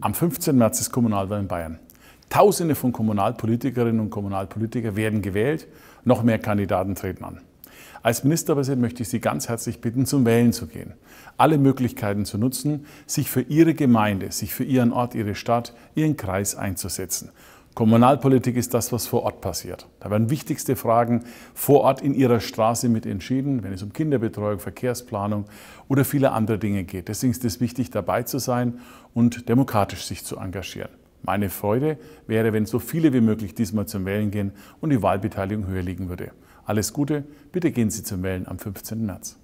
Am 15. März ist Kommunalwahl in Bayern. Tausende von Kommunalpolitikerinnen und Kommunalpolitikern werden gewählt. Noch mehr Kandidaten treten an. Als Ministerpräsident möchte ich Sie ganz herzlich bitten, zum Wählen zu gehen. Alle Möglichkeiten zu nutzen, sich für Ihre Gemeinde, sich für Ihren Ort, Ihre Stadt, Ihren Kreis einzusetzen. Kommunalpolitik ist das, was vor Ort passiert. Da werden wichtigste Fragen vor Ort in Ihrer Straße mit entschieden, wenn es um Kinderbetreuung, Verkehrsplanung oder viele andere Dinge geht. Deswegen ist es wichtig, dabei zu sein und demokratisch sich zu engagieren. Meine Freude wäre, wenn so viele wie möglich diesmal zum Wählen gehen und die Wahlbeteiligung höher liegen würde. Alles Gute, bitte gehen Sie zum Wählen am 15. März.